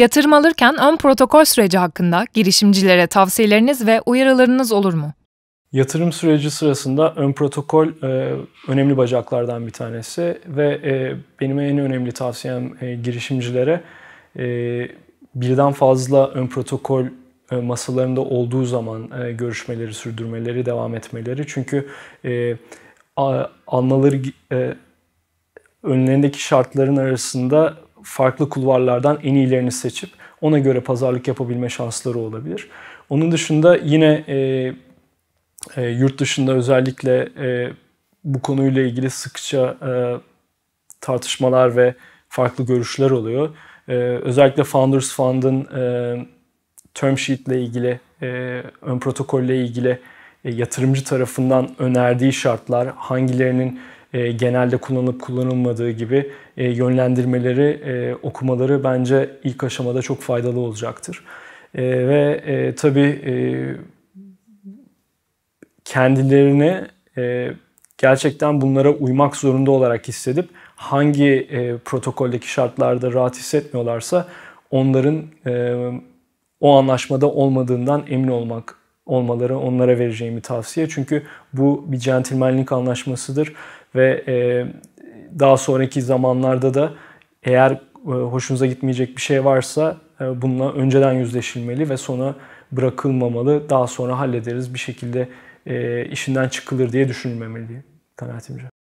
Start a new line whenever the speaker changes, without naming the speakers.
Yatırım alırken ön protokol süreci hakkında girişimcilere tavsiyeleriniz ve uyarılarınız olur mu? Yatırım süreci sırasında ön protokol e, önemli bacaklardan bir tanesi ve e, benim en önemli tavsiyem e, girişimcilere e, birden fazla ön protokol e, masalarında olduğu zaman e, görüşmeleri sürdürmeleri, devam etmeleri. Çünkü e, anlaları e, önlerindeki şartların arasında farklı kulvarlardan en iyilerini seçip ona göre pazarlık yapabilme şansları olabilir. Onun dışında yine e, e, yurt dışında özellikle e, bu konuyla ilgili sıkça e, tartışmalar ve farklı görüşler oluyor. E, özellikle Founders Fund'ın e, term sheet ile ilgili, e, ön protokolle ilgili e, yatırımcı tarafından önerdiği şartlar hangilerinin e, genelde kullanıp kullanılmadığı gibi e, yönlendirmeleri e, okumaları bence ilk aşamada çok faydalı olacaktır. E, ve e, tabii e, kendilerini e, gerçekten bunlara uymak zorunda olarak hissedip hangi e, protokoldeki şartlarda rahat hissetmiyorlarsa onların e, o anlaşmada olmadığından emin olmak olmaları onlara vereceğimi tavsiye. Çünkü bu bir centilmenlik anlaşmasıdır ve e, daha sonraki zamanlarda da eğer e, hoşunuza gitmeyecek bir şey varsa e, bununla önceden yüzleşilmeli ve sonra bırakılmamalı. Daha sonra hallederiz bir şekilde e, işinden çıkılır diye düşünülmemeli diye kanaatimce.